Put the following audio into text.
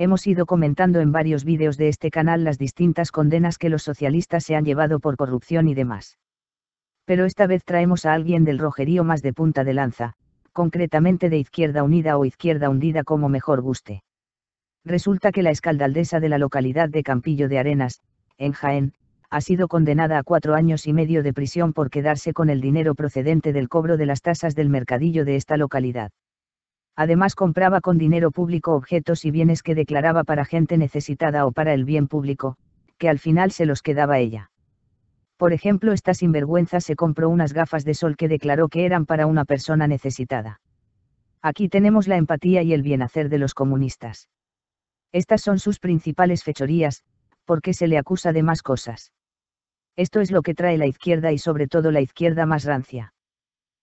Hemos ido comentando en varios vídeos de este canal las distintas condenas que los socialistas se han llevado por corrupción y demás. Pero esta vez traemos a alguien del rojerío más de punta de lanza, concretamente de Izquierda Unida o Izquierda Hundida como mejor guste. Resulta que la escaldaldesa de la localidad de Campillo de Arenas, en Jaén, ha sido condenada a cuatro años y medio de prisión por quedarse con el dinero procedente del cobro de las tasas del mercadillo de esta localidad. Además compraba con dinero público objetos y bienes que declaraba para gente necesitada o para el bien público, que al final se los quedaba ella. Por ejemplo, esta sinvergüenza se compró unas gafas de sol que declaró que eran para una persona necesitada. Aquí tenemos la empatía y el bienhacer de los comunistas. Estas son sus principales fechorías, porque se le acusa de más cosas. Esto es lo que trae la izquierda y sobre todo la izquierda más rancia.